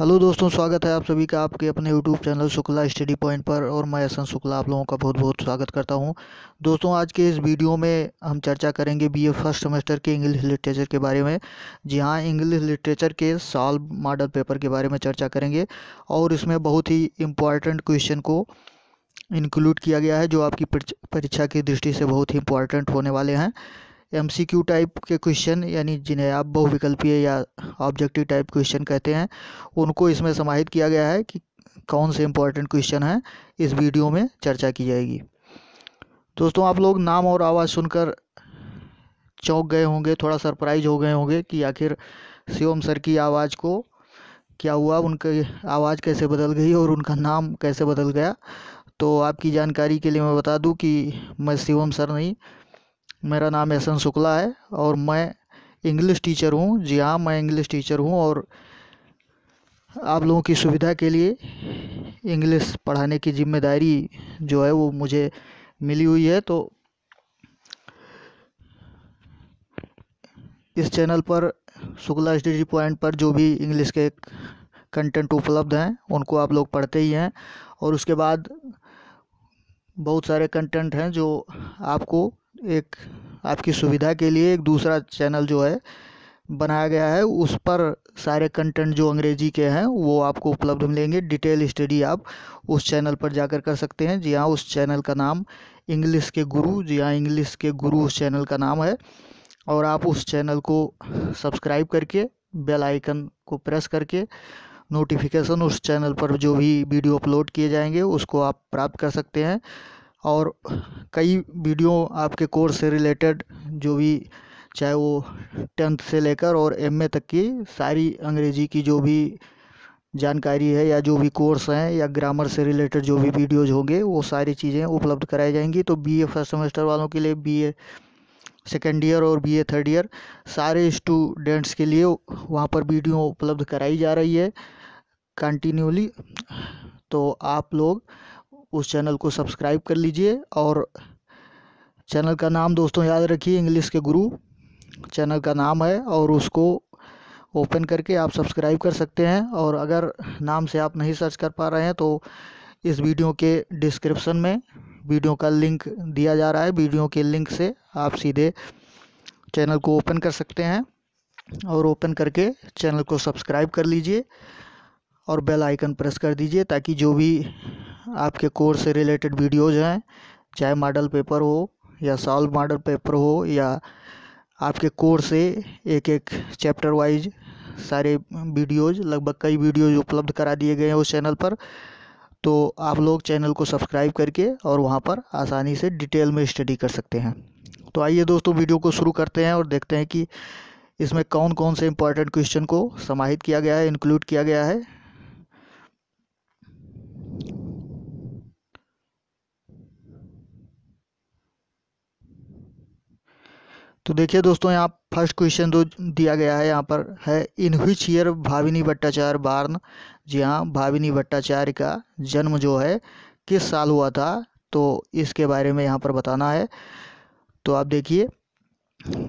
hello दोस्तों स्वागत है आप सभी का आपके अपने YouTube channel Shukla study point पर और मैं असन शुक्ला आप लोगों का बहुत बहुत स्वागत करता हूं दोस्तों आज के इस वीडियो में हम चर्चा करेंगे बीए फर्स्ट सेमेस्टर के इंग्लिश लिटरेचर के बारे में जी हां इंग्लिश लिटरेचर के साल मॉडल पेपर के बारे में चर्चा करेंगे और इसमें बहुत ही इम्पॉर्टेंट क्वेश्चन को इंक्लूड किया गया है जो आपकी परीक्षा की दृष्टि से बहुत ही इम्पॉर्टेंट होने वाले हैं एमसीक्यू टाइप के क्वेश्चन यानी जिन्हें आप बहुविकल्पीय या ऑब्जेक्टिव टाइप क्वेश्चन कहते हैं उनको इसमें समाहित किया गया है कि कौन से इम्पोर्टेंट क्वेश्चन हैं इस वीडियो में चर्चा की जाएगी दोस्तों आप लोग नाम और आवाज़ सुनकर चौंक गए होंगे थोड़ा सरप्राइज हो गए होंगे कि आखिर शिवम सर की आवाज़ को क्या हुआ उनकी आवाज़ कैसे बदल गई और उनका नाम कैसे बदल गया तो आपकी जानकारी के लिए मैं बता दूं कि मैं शिवम सर नहीं मेरा नाम एहसन शुक्ला है और मैं इंग्लिश टीचर हूँ जी हाँ मैं इंग्लिश टीचर हूँ और आप लोगों की सुविधा के लिए इंग्लिश पढ़ाने की जिम्मेदारी जो है वो मुझे मिली हुई है तो इस चैनल पर शुक्ला स्टडी पॉइंट पर जो भी इंग्लिश के कंटेंट उपलब्ध हैं उनको आप लोग पढ़ते ही हैं और उसके बाद बहुत सारे कंटेंट हैं जो आपको एक आपकी सुविधा के लिए एक दूसरा चैनल जो है बनाया गया है उस पर सारे कंटेंट जो अंग्रेजी के हैं वो आपको उपलब्ध मिलेंगे डिटेल स्टडी आप उस चैनल पर जाकर कर सकते हैं जी हाँ उस चैनल का नाम इंग्लिश के गुरु जी हाँ इंग्लिश के गुरु उस चैनल का नाम है और आप उस चैनल को सब्सक्राइब करके बेल आइकन को प्रेस करके नोटिफिकेशन उस चैनल पर जो भी वीडियो अपलोड किए जाएंगे उसको आप प्राप्त कर सकते हैं और कई वीडियो आपके कोर्स से रिलेटेड जो भी चाहे वो टेंथ से लेकर और एम तक की सारी अंग्रेज़ी की जो भी जानकारी है या जो भी कोर्स हैं या ग्रामर से रिलेटेड जो भी वीडियोज होंगे वो सारी चीज़ें उपलब्ध कराई जाएंगी तो बीए फर्स्ट सेमेस्टर वालों के लिए बीए सेकेंड ईयर और बीए थर्ड ईयर सारे स्टूडेंट्स के लिए वहाँ पर वीडियो उपलब्ध कराई जा रही है कंटिन्यूली तो आप लोग उस चैनल को सब्सक्राइब कर लीजिए और चैनल का नाम दोस्तों याद रखिए इंग्लिश के गुरु चैनल का नाम है और उसको ओपन करके आप सब्सक्राइब कर सकते हैं और अगर नाम से आप नहीं सर्च कर पा रहे हैं तो इस वीडियो के डिस्क्रिप्शन में वीडियो का लिंक दिया जा रहा है वीडियो के लिंक से आप सीधे चैनल को ओपन कर सकते हैं और ओपन करके चैनल को सब्सक्राइब कर लीजिए और बेल आइकन प्रेस कर दीजिए ताकि जो भी आपके कोर्स से रिलेटेड वीडियोज़ हैं चाहे मॉडल पेपर हो या सॉल्व मॉडल पेपर हो या आपके कोर्स से एक एक चैप्टर वाइज सारे वीडियोज़ लगभग कई वीडियोज़ उपलब्ध करा दिए गए हैं उस चैनल पर तो आप लोग चैनल को सब्सक्राइब करके और वहाँ पर आसानी से डिटेल में स्टडी कर सकते हैं तो आइए दोस्तों वीडियो को शुरू करते हैं और देखते हैं कि इसमें कौन कौन से इम्पॉर्टेंट क्वेश्चन को समाहित किया गया है इंक्लूड किया गया है तो देखिए दोस्तों यहाँ फर्स्ट क्वेश्चन जो दिया गया है यहाँ पर है in which year Bhabani Bhattacharya born जी हाँ भाविनी भट्टाचार्य का जन्म जो है किस साल हुआ था तो इसके बारे में यहाँ पर बताना है तो आप देखिए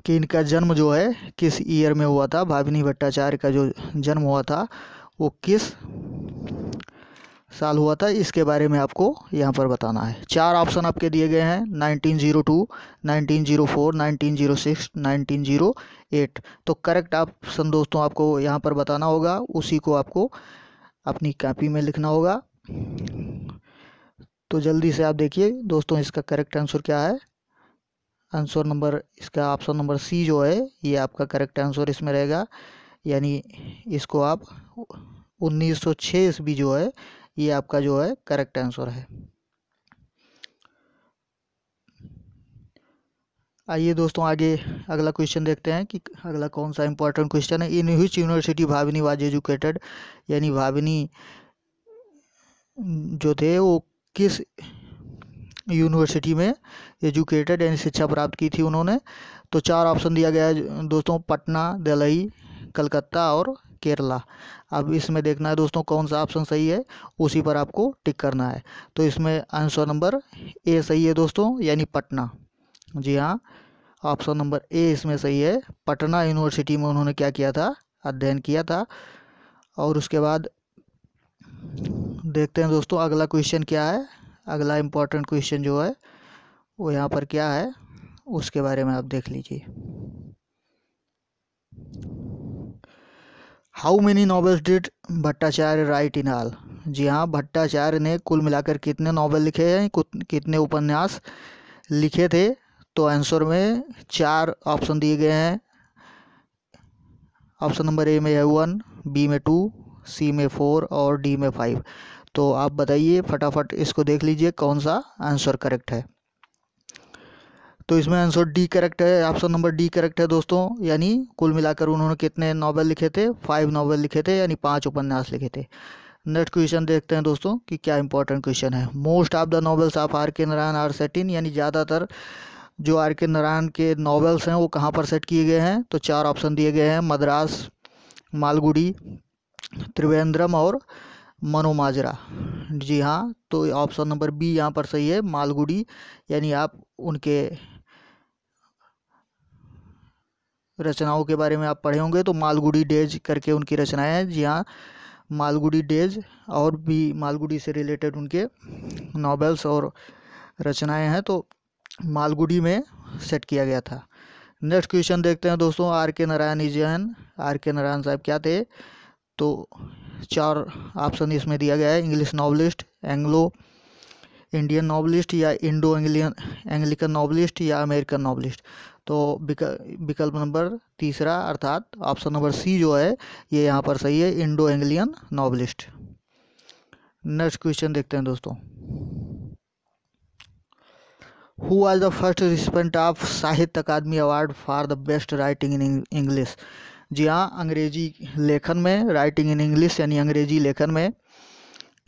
कि इनका जन्म जो है किस ईयर में हुआ था भाविनी भट्टाचार्य का जो जन्म हुआ था वो किस साल हुआ था इसके बारे में आपको यहाँ पर बताना है चार ऑप्शन आपके दिए गए हैं 1902, 1904, 1906, 1908 तो करेक्ट ऑप्शन दोस्तों आपको यहाँ पर बताना होगा उसी को आपको अपनी कॉपी में लिखना होगा तो जल्दी से आप देखिए दोस्तों इसका करेक्ट आंसर क्या है आंसर नंबर इसका ऑप्शन नंबर सी जो है ये आपका करेक्ट आंसर इसमें रहेगा यानी इसको आप 1906 ईस्वी जो है ये आपका जो है करेक्ट आंसर है आइए दोस्तों आगे अगला क्वेश्चन देखते हैं कि अगला कौन सा इंपॉर्टेंट क्वेश्चन है in which university Bhabani was educated यानी भाविनी जो थे वो किस यूनिवर्सिटी में एजुकेटेड यानी शिक्षा प्राप्त की थी उन्होंने तो चार ऑप्शन दिया गया है दोस्तों पटना दिल्ली कलकत्ता और केरला अब इसमें देखना है दोस्तों कौन सा ऑप्शन सही है उसी पर आपको टिक करना है तो इसमें आंसर नंबर ए सही है दोस्तों यानी पटना जी हाँ ऑप्शन नंबर ए इसमें सही है पटना यूनिवर्सिटी में उन्होंने क्या किया था अध्ययन किया था और उसके बाद देखते हैं दोस्तों अगला क्वेश्चन क्या है अगला इम्पोर्टेंट क्वेश्चन जो है वो यहाँ पर क्या है उसके बारे में आप देख लीजिए how many novels did Bhattacharya write in all जी हाँ भट्टाचार्य ने कुल मिलाकर कितने नॉवेल लिखे हैं कितने उपन्यास लिखे थे तो आंसर में चार ऑप्शन दिए गए हैं ऑप्शन नंबर ए में है वन बी में टू सी में फोर और डी में फाइव तो आप बताइए फटाफट इसको देख लीजिए कौन सा आंसर करेक्ट है तो इसमें आंसर डी करेक्ट है ऑप्शन नंबर डी करेक्ट है दोस्तों यानी कुल मिलाकर उन्होंने कितने नॉवल लिखे थे फाइव नॉवल लिखे थे यानी पाँच उपन्यास लिखे थे नेक्स्ट क्वेश्चन देखते हैं दोस्तों कि क्या इंपॉर्टेंट क्वेश्चन है most of the novels of R K Narayan are satin यानी ज़्यादातर जो आर के नारायण के नॉवल्स हैं वो कहाँ पर सेट किए गए हैं तो चार ऑप्शन दिए गए हैं मद्रास मालगुड़ी त्रिवेंद्रम और मनोमाजरा जी हाँ तो ऑप्शन नंबर बी यहाँ पर सही है मालगुड़ी यानी आप उनके रचनाओं के बारे में आप पढ़े होंगे तो मालगुडी डेज करके उनकी रचनाएं हैं जी हाँ मालगुडी डेज और भी मालगुडी से रिलेटेड उनके नॉवेल्स और रचनाएं हैं तो मालगुडी में सेट किया गया था नेक्स्ट क्वेश्चन देखते हैं दोस्तों are K Narayan Jain are K Narayan साहब क्या थे तो चार ऑप्शन इसमें दिया गया है English novelist Anglo Indian novelist या इंडो एंग्लियन एंग्लिकन नावलिस्ट या अमेरिकन नावलिस्ट तो विकल्प नंबर तीसरा अर्थात ऑप्शन नंबर सी जो है ये यहाँ पर सही है Indo Anglian novelist next question देखते हैं दोस्तों हु आज the first recipient of Sahitya Akademi award for the best writing in English जी हाँ अंग्रेजी लेखन में राइटिंग इन इंग्लिश यानी अंग्रेजी लेखन में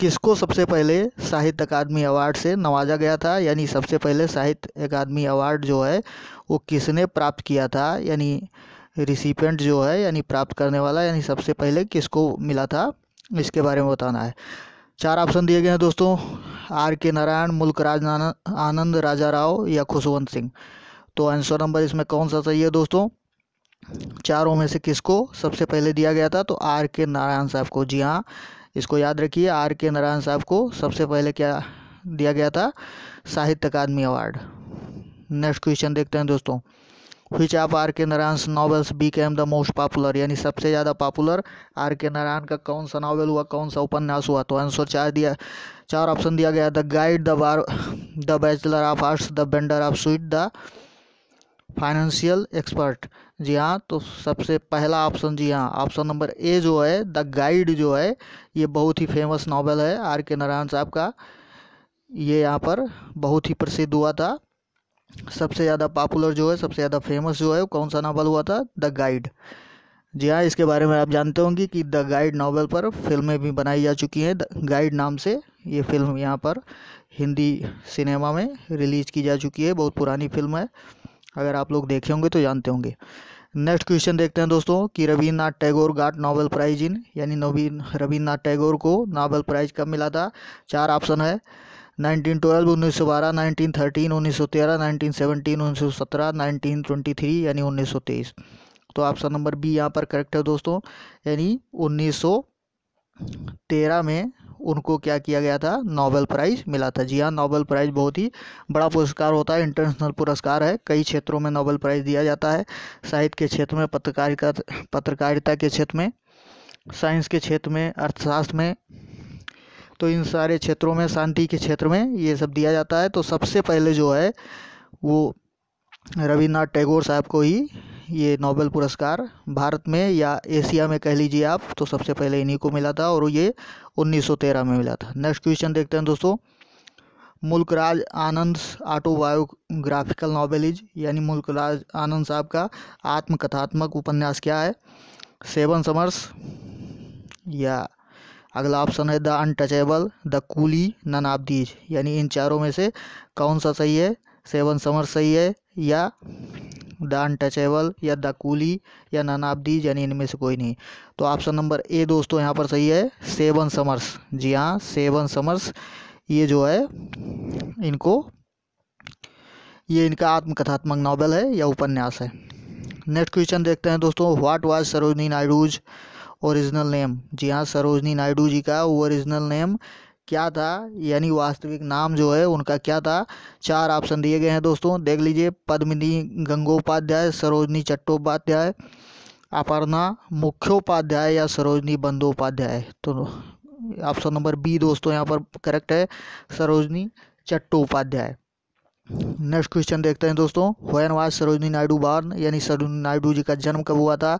किसको सबसे पहले साहित्य अकादमी अवार्ड से नवाजा गया था यानी सबसे पहले साहित्य अकादमी अवार्ड जो है वो किसने प्राप्त किया था यानी रिसिपेंट जो है यानी प्राप्त करने वाला यानी सबसे पहले किसको मिला था इसके बारे में बताना है चार ऑप्शन दिए गए हैं दोस्तों आर के नारायण राज आनंद राजा राव या खुशवंत सिंह तो आंसर नंबर इसमें कौन सा सही है दोस्तों चारों में से किसको सबसे पहले दिया गया था तो आर के नारायण साहब को जी हाँ इसको याद रखिए आर के नारायण साहब को सबसे पहले क्या दिया गया था साहित्य अकादमी अवार्ड नेक्स्ट क्वेश्चन देखते हैं दोस्तों विच आप R K Narayan novels became the most popular यानी सबसे ज़्यादा पॉपुलर आर के नारायण का कौन सा नॉवेल हुआ कौन सा उपन्यास हुआ तो आंसर चार दिया चार ऑप्शन दिया गया the guide the bar the bachelor of arts the vendor of sweet the financial expert जी हाँ तो सबसे पहला ऑप्शन जी हाँ ऑप्शन नंबर ए जो है द गाइड जो है ये बहुत ही फेमस नावल है आर के नारायण साहब का ये यहाँ पर बहुत ही प्रसिद्ध हुआ था सबसे ज़्यादा पॉपुलर जो है सबसे ज़्यादा फेमस जो है कौन सा नावल हुआ था द गाइड जी हाँ इसके बारे में आप जानते होंगे कि द गाइड नावल पर फिल्में भी बनाई जा चुकी हैं द गाइड नाम से ये फिल्म यहाँ पर हिंदी सिनेमा में रिलीज़ की जा चुकी है बहुत पुरानी फिल्म है अगर आप लोग देखे होंगे तो जानते होंगे नेक्स्ट क्वेश्चन देखते हैं दोस्तों कि Rabindranath Tagore got Nobel prize in यानी नवीन रविन्द्रनाथ टैगोर को नोबेल प्राइज कब मिला था चार ऑप्शन है 1912 1912 1913 1913 1917 1917 1923 यानी 1923 तो ऑप्शन नंबर बी यहाँ पर करेक्ट है दोस्तों यानी 1913 में उनको क्या किया गया था नोबेल प्राइज़ मिला था जी हाँ नोबेल प्राइज़ बहुत ही बड़ा पुरस्कार होता है इंटरनेशनल पुरस्कार है कई क्षेत्रों में नोबेल प्राइज़ दिया जाता है साहित्य के क्षेत्र में पत्रकारिता पत्रकारिता के क्षेत्र में साइंस के क्षेत्र में अर्थशास्त्र में तो इन सारे क्षेत्रों में शांति के क्षेत्र में ये सब दिया जाता है तो सबसे पहले जो है वो रविन्द्रनाथ टैगोर साहब को ही ये नोबेल पुरस्कार भारत में या एशिया में कह लीजिए आप तो सबसे पहले इन्हीं को मिला था और ये 1913 में मिला था नेक्स्ट क्वेश्चन देखते हैं दोस्तों Mulk Raj Anand autobiographical novel is यानी मुल्कराज आनंद साहब का आत्मकथात्मक उपन्यास क्या है सेवन समर्स या अगला ऑप्शन है the untouchable the coolie none these यानी इन चारों में से कौन सा सही है सेवन समर्स सही है या द अनटचेबल या द कूली या ननाब्दी यानी इनमें से कोई नहीं तो ऑप्शन नंबर ए दोस्तों यहाँ पर सही है सेवन समर्स जी हाँ सेवन समर्स ये जो है इनको ये इनका आत्मकथात्मक नॉवल है या उपन्यास है नेक्स्ट क्वेश्चन देखते हैं दोस्तों what was Sarojini Naidu's original name जी हाँ सरोजनी नायडू जी का ओरिजिनल नेम क्या था यानी वास्तविक नाम जो है उनका क्या था चार ऑप्शन दिए गए हैं दोस्तों देख लीजिए पद्मिनी गंगोपाध्याय सरोजनी चट्टोपाध्याय अपर्णा मुख्योपाध्याय या सरोजनी बंदोपाध्याय तो ऑप्शन नंबर बी दोस्तों यहाँ पर करेक्ट है सरोजनी चट्टोपाध्याय नेक्स्ट क्वेश्चन देखते हैं दोस्तों वैन वाज सरोजनी नायडू बार्न यानी सरोजनी नायडू जी का जन्म कब हुआ था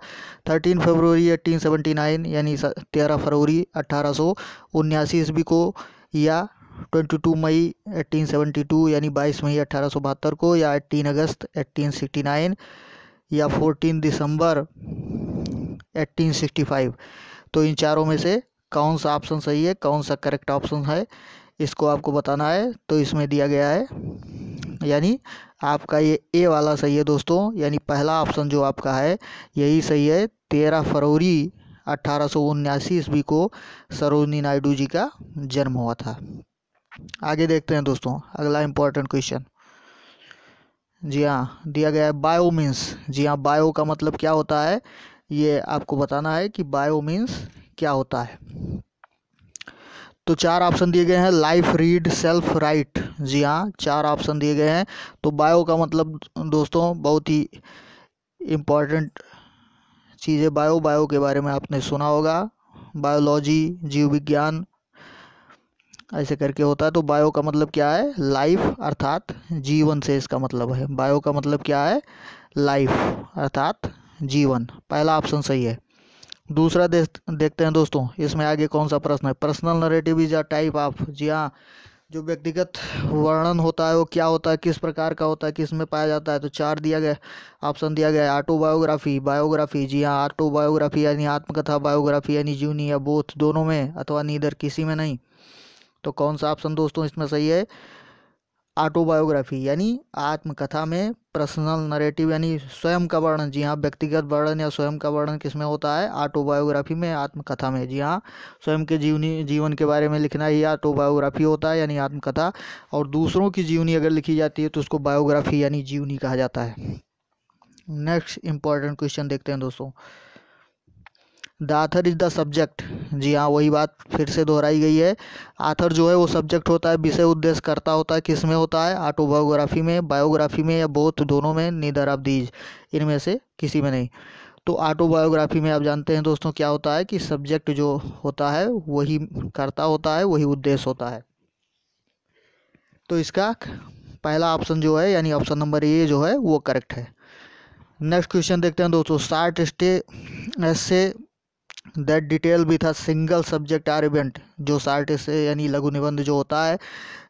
थर्टीन फरवरी एट्टीन नाइन यानी तेरह फरवरी अट्ठारह ईस्वी को या twenty two May eighteen seventy two यानी बाईस मई अट्ठारह सौ बहत्तर को या एट्टीन अगस्त सिक्सटी नाइन या फोर्टीन दिसंबर सिक्सटी फाइव तो इन चारों में से कौन सा ऑप्शन सही है कौन सा करेक्ट ऑप्शन है इसको आपको बताना है तो इसमें दिया गया है यानी आपका ये ए वाला सही है दोस्तों यानी पहला ऑप्शन जो आपका है यही सही है तेरह फरवरी अट्ठारह सौ उन्यासी ईस्वी को सरोजनी नायडू जी का जन्म हुआ था आगे देखते हैं दोस्तों अगला इम्पोर्टेंट क्वेश्चन जी हाँ दिया गया है बायो मीन्स जी हाँ बायो का मतलब क्या होता है ये आपको बताना है कि बायो मीन्स क्या होता है तो चार ऑप्शन दिए गए हैं लाइफ रीड सेल्फ राइट जी हाँ चार ऑप्शन दिए गए हैं तो बायो का मतलब दोस्तों बहुत ही इम्पॉर्टेंट चीज़ है बायो बायो के बारे में आपने सुना होगा बायोलॉजी जीव विज्ञान ऐसे करके होता है तो बायो का मतलब क्या है लाइफ अर्थात जीवन से इसका मतलब है बायो का मतलब क्या है लाइफ अर्थात जीवन पहला ऑप्शन सही है दूसरा देख देखते हैं दोस्तों इसमें आगे कौन सा प्रश्न है personal narrative is a type of जी हाँ जो व्यक्तिगत वर्णन होता है वो क्या होता है किस प्रकार का होता है किस में पाया जाता है तो चार दिया गया ऑप्शन दिया गया है ऑटोबायोग्राफी बायोग्राफी जी हाँ ऑटोबायोग्राफी यानी आत्मकथा बायोग्राफी यानी जीवनी या बोथ दोनों में अथवा नीदर किसी में नहीं तो कौन सा ऑप्शन दोस्तों इसमें सही है ऑटोबायोग्राफी यानी आत्मकथा में पर्सनल नरेटिव यानी स्वयं का वर्णन जी हाँ व्यक्तिगत वर्णन या स्वयं का वर्णन किस में होता है ऑटोबायोग्राफी में आत्मकथा में जी हाँ स्वयं के जीवनी जीवन के बारे में लिखना ही ऑटोबायोग्राफी होता है यानी आत्मकथा और दूसरों की जीवनी अगर लिखी जाती है तो उसको बायोग्राफी यानी जीवनी कहा जाता है नेक्स्ट इंपॉर्टेंट क्वेश्चन देखते हैं दोस्तों the author is the subject जी हाँ वही बात फिर से दोहराई गई है आथर जो है वो सब्जेक्ट होता है विषय उद्देश्य करता होता है किस में होता है ऑटोबायोग्राफी में बायोग्राफी में या बोथ दोनों में नीदर ऑफ दीज इनमें से किसी में नहीं तो ऑटोबायोग्राफी में आप जानते हैं दोस्तों क्या होता है कि सब्जेक्ट जो होता है वही करता होता है वही उद्देश्य होता है तो इसका पहला ऑप्शन जो है यानी ऑप्शन नंबर ए जो है वो करेक्ट है नेक्स्ट क्वेश्चन देखते हैं दोस्तों साठ स्टे ऐसे दैट डिटेल भी था सिंगल सब्जेक्ट आर इवेंट जो शार्ट से यानी लघु निबंध जो होता है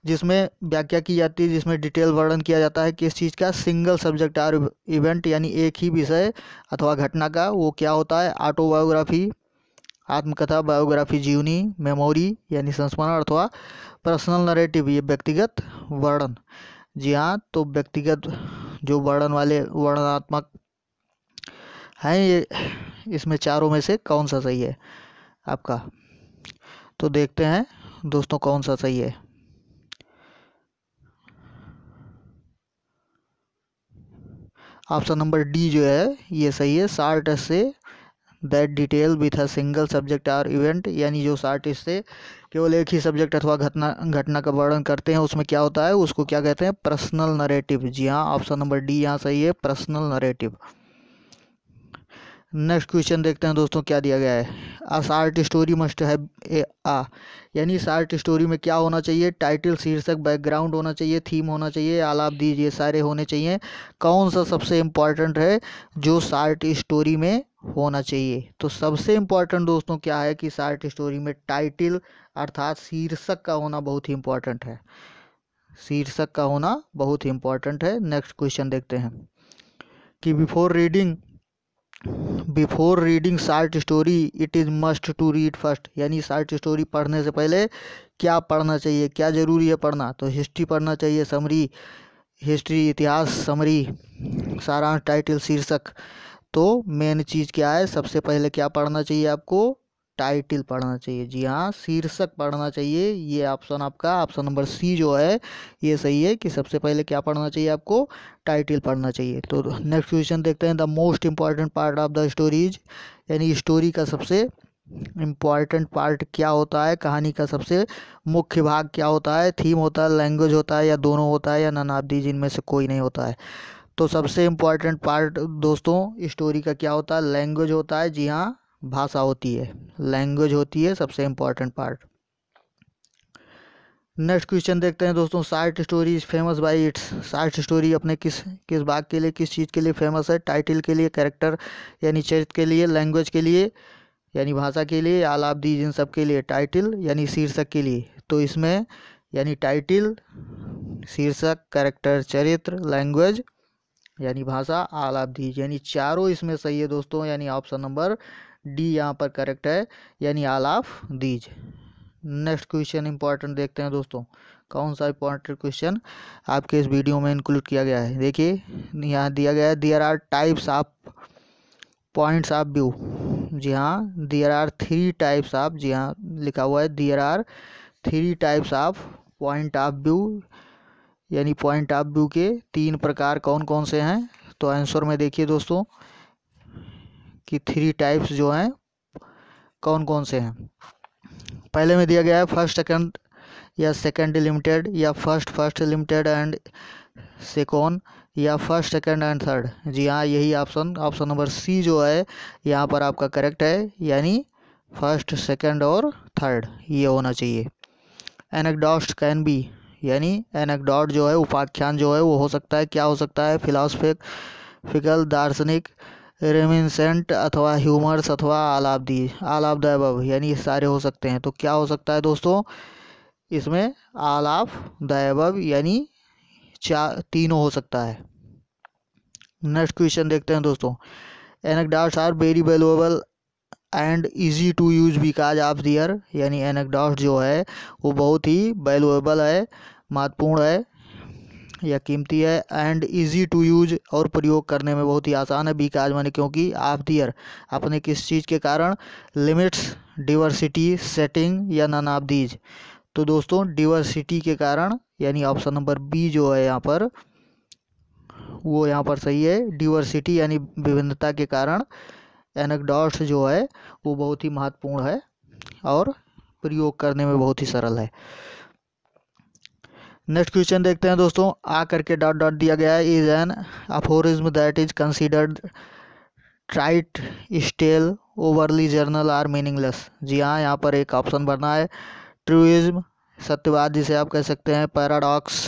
जिसमें व्याख्या की जाती है जिसमें डिटेल वर्णन किया जाता है किस चीज़ का सिंगल सब्जेक्ट आर इवेंट यानी एक ही विषय अथवा घटना का वो क्या होता है ऑटोबायोग्राफी आत्मकथा बायोग्राफी जीवनी मेमोरी यानी संस्मरण अथवा पर्सनल नरेटिव ये व्यक्तिगत वर्णन जी हाँ तो व्यक्तिगत जो वर्णन वाले वर्णनात्मक हैं ये इसमें चारों में से कौन सा सही है आपका तो देखते हैं दोस्तों कौन सा सही है ऑप्शन नंबर डी जो है ये सही है शार्ट से that detail with a single subject or event यानी जो शार्ट से केवल एक ही सब्जेक्ट अथवा घटना घटना का वर्णन करते हैं उसमें क्या होता है उसको क्या कहते हैं पर्सनल नरेटिव जी हाँ ऑप्शन नंबर डी यहाँ सही है पर्सनल नरेटिव नेक्स्ट क्वेश्चन देखते हैं दोस्तों क्या दिया गया है आ शार्ट स्टोरी मस्ट है ए आ यानी शार्ट स्टोरी में क्या होना चाहिए टाइटल शीर्षक बैकग्राउंड होना चाहिए थीम होना चाहिए आलाप दीजिए सारे होने चाहिए कौन सा सबसे इम्पॉर्टेंट है जो शार्ट स्टोरी में होना चाहिए तो सबसे इम्पॉर्टेंट दोस्तों क्या है कि शार्ट स्टोरी में टाइटल अर्थात शीर्षक का होना बहुत ही इम्पॉर्टेंट है शीर्षक का होना बहुत ही इम्पॉर्टेंट है नेक्स्ट क्वेश्चन देखते हैं कि before reading before reading short story it is must to read first यानी शार्ट स्टोरी पढ़ने से पहले क्या पढ़ना चाहिए क्या ज़रूरी है पढ़ना तो हिस्ट्री पढ़ना चाहिए समरी हिस्ट्री इतिहास समरी सारांश टाइटल शीर्षक तो मेन चीज़ क्या है सबसे पहले क्या पढ़ना चाहिए आपको टाइटल पढ़ना चाहिए जी हाँ शीर्षक पढ़ना चाहिए ये ऑप्शन आपका ऑप्शन नंबर सी जो है ये सही है कि सबसे पहले क्या पढ़ना चाहिए आपको टाइटल पढ़ना चाहिए तो नेक्स्ट क्वेश्चन देखते हैं the most important part of the stories यानी स्टोरी का सबसे इम्पॉर्टेंट पार्ट क्या होता है कहानी का सबसे मुख्य भाग क्या होता है थीम होता है लैंग्वेज होता है या दोनों होता है या नन जिनमें इनमें से कोई नहीं होता है तो सबसे इम्पॉर्टेंट पार्ट दोस्तों स्टोरी का क्या होता है लैंग्वेज होता है जी हाँ भाषा होती है लैंग्वेज होती है सबसे इम्पॉर्टेंट पार्ट नेक्स्ट क्वेश्चन देखते हैं दोस्तों short story famous by its short story अपने किस किस बाग के लिए किस चीज़ के लिए फेमस है टाइटल के लिए कैरेक्टर यानी चरित्र के लिए लैंग्वेज के लिए यानी भाषा के लिए आलाप दीज इन सब के लिए टाइटल यानी शीर्षक के लिए तो इसमें यानी टाइटल शीर्षक कैरेक्टर चरित्र लैंग्वेज यानी भाषा आलाप दीज यानी चारों इसमें सही है दोस्तों यानी ऑप्शन नंबर डी यहाँ पर करेक्ट है यानी all of these next question important देखते हैं दोस्तों कौन सा इंपॉर्टेंट क्वेश्चन आपके इस वीडियो में इंक्लूड किया गया है देखिए यहाँ दिया गया है there are types of points of view जी हाँ there are three types of जी हाँ लिखा हुआ है there are three types of point of view यानी पॉइंट ऑफ व्यू के तीन प्रकार कौन कौन से हैं तो आंसर में देखिए दोस्तों कि थ्री टाइप्स जो हैं कौन कौन से हैं पहले में दिया गया है फर्स्ट सेकंड या सेकंड लिमिटेड या first first limited and second या फर्स्ट सेकंड एंड थर्ड जी हाँ यही ऑप्शन ऑप्शन नंबर सी जो है यहाँ पर आपका करेक्ट है यानी फर्स्ट सेकंड और थर्ड ये होना चाहिए एनेकडॉस्ट कैन बी यानी एनेकडॉट जो है उपाख्यान जो है वो हो सकता है क्या हो सकता है फिलासफिक फिकल दार्शनिक रेमिनसेंट अथवा ह्यूमर्स अथवा आलाबदी आलाब दैबब यानी ये सारे हो सकते हैं तो क्या हो सकता है दोस्तों इसमें आलाप दैबब यानी चार तीनों हो सकता है नेक्स्ट क्वेश्चन देखते हैं दोस्तों anecdotes are very valuable and easy to use because of their यानी एनेकडाट्स जो है वो बहुत ही वेलुएबल है महत्वपूर्ण है या कीमती है एंड इजी टू यूज और प्रयोग करने में बहुत ही आसान है बिकाज माने क्योंकि आप दियर अपने किस चीज़ के कारण लिमिट्स डिवर्सिटी सेटिंग या नन ऑफ दीज तो दोस्तों डिवर्सिटी के कारण यानी ऑप्शन नंबर बी जो है यहाँ पर वो यहाँ पर सही है डिवर्सिटी यानी विभिन्नता के कारण एनेकडॉट्स जो है वो बहुत ही महत्वपूर्ण है और प्रयोग करने में बहुत ही सरल है नेक्स्ट क्वेश्चन देखते हैं दोस्तों आ करके डॉट डॉट दिया गया है is an aphorism that is considered trite stale overly general or meaningless जी हाँ यहाँ पर एक ऑप्शन भरना है ट्रूइज्म सत्यवाद जिसे आप कह सकते हैं पैराडॉक्स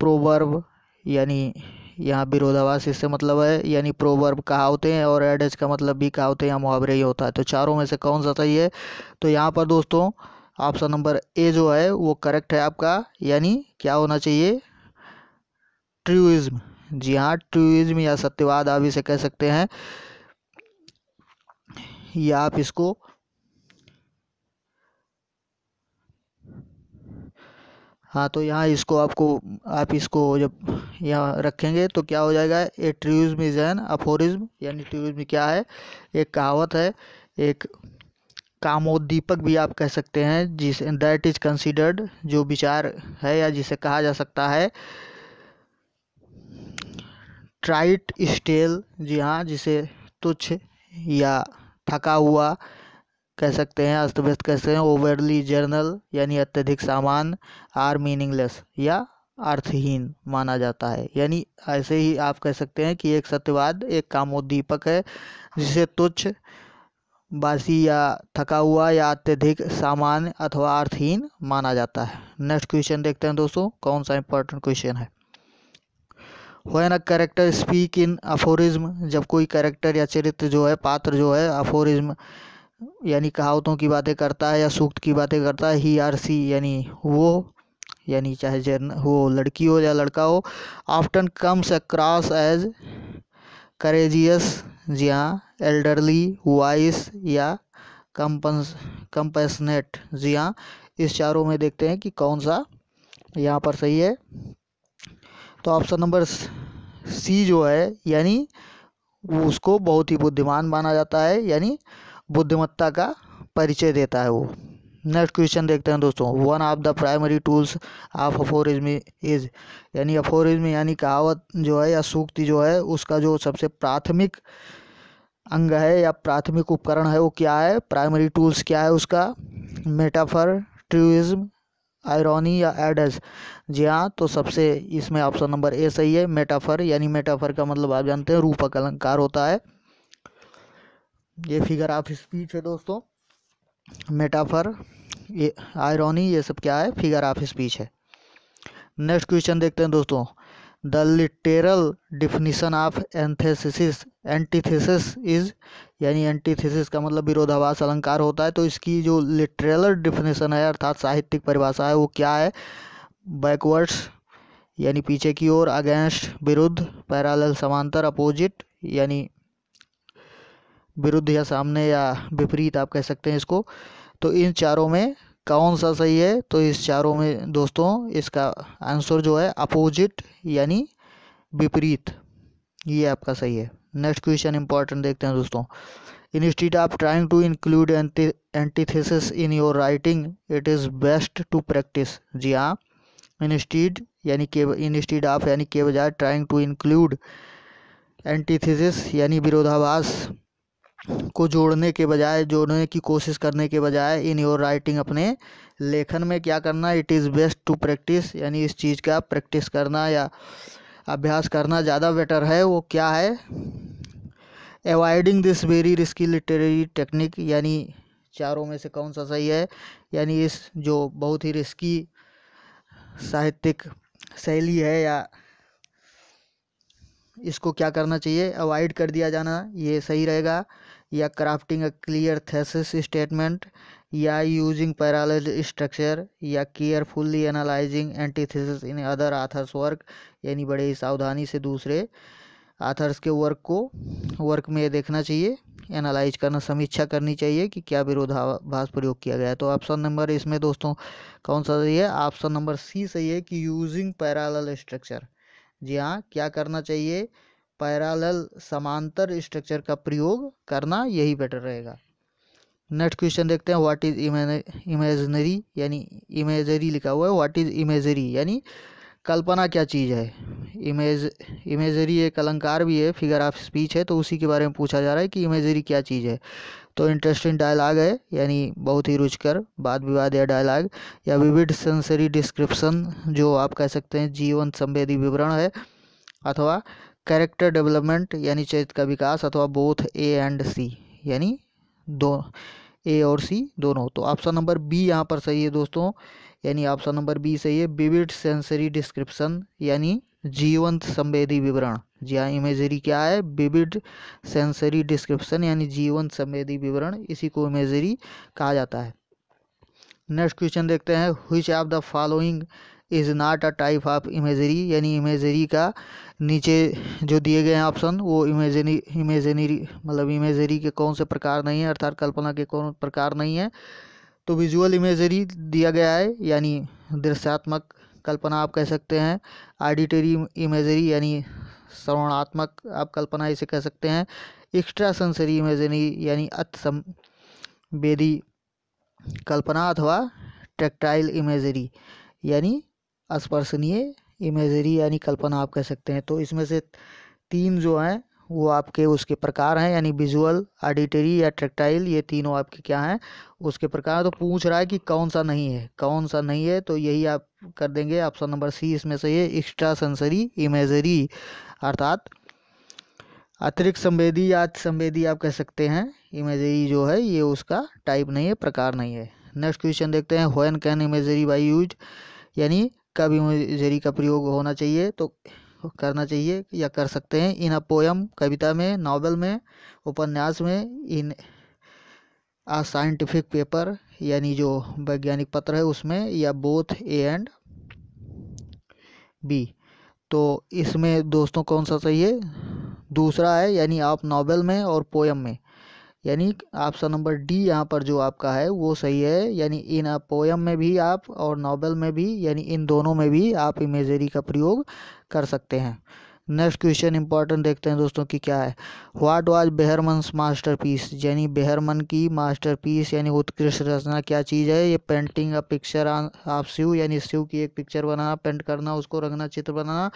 प्रोवर्ब यानी यहाँ विरोधावास इससे मतलब है यानी प्रोवर्ब कहा होते हैं और एडेज का मतलब भी कहा होते हैं या मुहावरे ही होता है तो चारों में से कौन सा सही है तो यहाँ पर दोस्तों ऑप्शन नंबर ए जो है वो करेक्ट है आपका यानी क्या होना चाहिए ट्रूइज्म जी हाँ ट्रूइज्म या सत्यवाद आप इसे कह सकते हैं या आप इसको हाँ तो यहाँ इसको आपको आप इसको जब यहाँ रखेंगे तो क्या हो जाएगा a truism is an aphorism यानी ट्रूइज्म क्या है एक कहावत है एक कामोद्दीपक भी आप कह सकते हैं जिस दैट इज़ कंसिडर्ड जो विचार है या जिसे कहा जा सकता है ट्राइट स्टेल जी हाँ जिसे तुच्छ या थका हुआ कह सकते हैं अस्त व्यस्त कह सकते हैं ओवरली जर्नल यानी अत्यधिक सामान आर मीनिंगलेस या अर्थहीन माना जाता है यानी ऐसे ही आप कह सकते हैं कि एक सत्यवाद एक कामोद्दीपक है जिसे तुच्छ बासी या थका हुआ या अत्यधिक सामान्य अथवा अर्थहीन माना जाता है नेक्स्ट क्वेश्चन देखते हैं दोस्तों कौन सा इंपॉर्टेंट क्वेश्चन है when a character speak in aphorism जब कोई कैरेक्टर या चरित्र जो है पात्र जो है अफोरिज्म यानी कहावतों की बातें करता है या सूक्त की बातें करता है ही आर सी यानी वो यानी चाहे जन वो लड़की हो या लड़का हो often comes across as courageous जी हाँ एल्डरली वाइस या कंपन्स कंपेसनेट जी हाँ इस चारों में देखते हैं कि कौन सा यहाँ पर सही है तो ऑप्शन नंबर सी जो है यानी उसको बहुत ही बुद्धिमान माना जाता है यानी बुद्धिमत्ता का परिचय देता है वो नेक्स्ट क्वेश्चन देखते हैं दोस्तों one of the primary tools of aphorism is यानी अफोरिज्म यानी कहावत जो है या सूक्ति जो है उसका जो सबसे प्राथमिक अंग है या प्राथमिक उपकरण है वो क्या है प्राइमरी टूल्स क्या है उसका मेटाफर ट्रूइज्म आयरनी या एडज जी हाँ तो सबसे इसमें ऑप्शन नंबर ए सही है मेटाफर यानी मेटाफर का मतलब आप जानते हैं रूपक अलंकार होता है ये फिगर ऑफ स्पीच है दोस्तों मेटाफर ये आयरनी ये सब क्या है फिगर ऑफ स्पीच है नेक्स्ट क्वेश्चन देखते हैं दोस्तों the literal definition of antithesis antithesis is यानी एंटीथेसिस का मतलब विरोधाभास अलंकार होता है तो इसकी जो लिटरेलर डिफिनेशन है अर्थात साहित्यिक परिभाषा है वो क्या है बैकवर्ड्स यानी पीछे की ओर अगेंस्ट विरुद्ध पैरालल समांतर अपोजिट यानी विरुद्ध या सामने या विपरीत आप कह सकते हैं इसको तो इन चारों में कौन सा सही है तो इस चारों में दोस्तों इसका आंसर जो है अपोजिट यानी विपरीत ये आपका सही है नेक्स्ट क्वेश्चन इंपॉर्टेंट देखते हैं दोस्तों instead of trying to include antithesis in your writing it is best to practice जी हाँ इंस्टीड यानी के इंस्टीड ऑफ यानी के बजाय ट्राइंग टू इंक्लूड एंटीथेसिस यानी विरोधाभास को जोड़ने के बजाय जोड़ने की कोशिश करने के बजाय इन योर राइटिंग अपने लेखन में क्या करना it is best to practice यानी इस चीज़ का प्रैक्टिस करना या अभ्यास करना ज़्यादा बेटर है वो क्या है avoiding this very risky literary technique यानी चारों में से कौन सा सही है यानी इस जो बहुत ही रिस्की साहित्यिक शैली है या इसको क्या करना चाहिए अवॉइड कर दिया जाना ये सही रहेगा या crafting a clear thesis statement या यूजिंग पैराल स्ट्रक्चर या carefully analysing antithesis in other authors work यानी बड़े ही सावधानी से दूसरे आथर्स के वर्क को वर्क में देखना चाहिए एनालाइज करना समीक्षा करनी चाहिए कि क्या विरोधाभास प्रयोग किया गया है तो ऑप्शन नंबर इसमें दोस्तों कौन सा सही है ऑप्शन नंबर सी सही है कि यूजिंग पैरालल स्ट्रक्चर जी हाँ क्या करना चाहिए पैरालल समांतर स्ट्रक्चर का प्रयोग करना यही बेटर रहेगा नेक्स्ट क्वेश्चन देखते हैं व्हाट इज इमेजनरी यानी इमेजरी लिखा हुआ है व्हाट इज इमेजरी यानी कल्पना क्या चीज़ है इमेज इमेजरी एक अलंकार भी है फिगर ऑफ स्पीच है तो उसी के बारे में पूछा जा रहा है कि इमेजरी क्या चीज़ है तो इंटरेस्टिंग डायलॉग है यानी बहुत ही रुचकर वाद विवाद या डायलॉग या विविड सेंसरी डिस्क्रिप्शन जो आप कह सकते हैं जीवन संवेदी विवरण है अथवा कैरेक्टर डेवलपमेंट यानी चरित्र का विकास अथवा बोथ ए एंड सी यानी दो ए और सी दोनों तो ऑप्शन नंबर बी यहाँ पर सही है दोस्तों यानी ऑप्शन नंबर बी सही है विविड सेंसरी डिस्क्रिप्शन यानी जीवंत संवेदी विवरण जी हाँ इमेजरी क्या है विविड सेंसरी डिस्क्रिप्शन यानी जीवंत संवेदी विवरण इसी को इमेजरी कहा जाता है नेक्स्ट क्वेश्चन देखते हैं हुई of the following is not a type of imagery यानी इमेजरी का नीचे जो दिए गए हैं ऑप्शन वो इमेजनी इमेजनरी मतलब इमेजरी के कौन से प्रकार नहीं है अर्थात कल्पना के कौन प्रकार नहीं है तो विजुअल इमेजरी दिया गया है यानी दृश्यात्मक कल्पना आप कह सकते हैं ऑडिटरी इमेजरी यानी श्रवणात्मक आप कल्पना इसे कह सकते हैं एक्स्ट्रा सेंसरी इमेजरी यानी अतसंवेदी कल्पना अथवा टेक्टाइल इमेजरी यानी स्पर्शनीय इमेजरी यानी कल्पना आप कह सकते हैं तो इसमें से तीन जो हैं वो आपके उसके प्रकार हैं यानी विजुअल ऑडिटरी या ट्रेक्टाइल ये तीनों आपके क्या हैं उसके प्रकार तो पूछ रहा है कि कौन सा नहीं है कौन सा नहीं है तो यही आप कर देंगे ऑप्शन नंबर सी इसमें से ये एक्स्ट्रा सेंसरी इमेजरी अर्थात अतिरिक्त संवेदी या संवेदी आप कह सकते हैं इमेजरी जो है ये उसका टाइप नहीं है प्रकार नहीं है नेक्स्ट क्वेश्चन देखते हैं when can imagery be use यानी कब इमेजरी का प्रयोग होना चाहिए तो करना चाहिए या कर सकते हैं इन अ पोयम कविता में नावल में उपन्यास में इन आ साइंटिफिक पेपर यानी जो वैज्ञानिक पत्र है उसमें या बोथ ए एंड बी तो इसमें दोस्तों कौन सा सही है दूसरा है यानी आप नावल में और पोयम में यानी ऑप्शन नंबर डी यहाँ पर जो आपका है वो सही है यानी इन पोयम में भी आप और नॉवल में भी यानी इन दोनों में भी आप इमेजरी का प्रयोग कर सकते हैं नेक्स्ट क्वेश्चन इंपॉर्टेंट देखते हैं दोस्तों कि क्या है व्हाट वाज मास्टर मास्टरपीस यानी बेहरमन की मास्टरपीस यानी उत्कृष्ट रचना क्या चीज़ है ये पेंटिंग अ पिक्चर आप शिव यानी शिव की एक पिक्चर बनाना पेंट करना उसको रंगना चित्र बनाना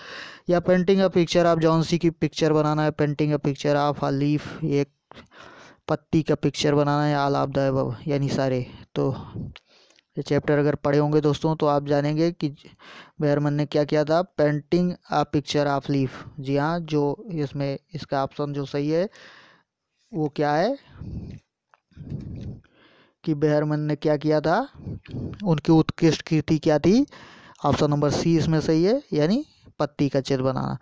या पेंटिंग या पिक्चर आप जॉन्सी की पिक्चर बनाना है पेंटिंग या पिक्चर ऑफ अ लीफ एक पत्ती का पिक्चर बनाना है आल आप दब यानी सारे तो ये चैप्टर अगर पढ़े होंगे दोस्तों तो आप जानेंगे कि बेहरमन ने क्या किया था painting a picture of leaf जी हाँ जो इसमें इसका ऑप्शन जो सही है वो क्या है कि बेहरमन ने क्या किया था उनकी उत्कृष्ट कृति क्या थी ऑप्शन नंबर सी इसमें सही है यानी पत्ती का चित्र बनाना